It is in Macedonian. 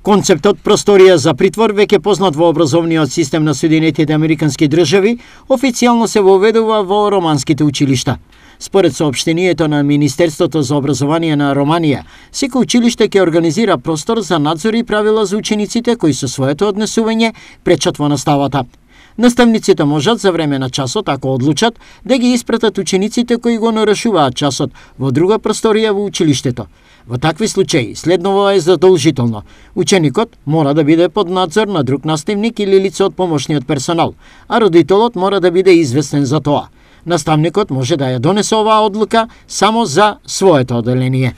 Концептот просторија за притвор веќе познат во образовниот систем на Соединетите Американски држави, официјално се воведува во романските училишта. Според сообштението на Министерството за образование на Романија, секој училиште ќе организира простор за надзор и правила за учениците кои со своето однесување пречат во наставата. Наставниците можат за време на часот, ако одлучат, да ги испратат учениците кои го нарушуваат часот во друга просторија во училиштето. Во такви случаи, следново е задолжително. Ученикот мора да биде под надзор на друг наставник или лице од помошниот персонал, а родителот мора да биде известен за тоа. Наставникот може да ја донесе оваа одлука само за своето оделение.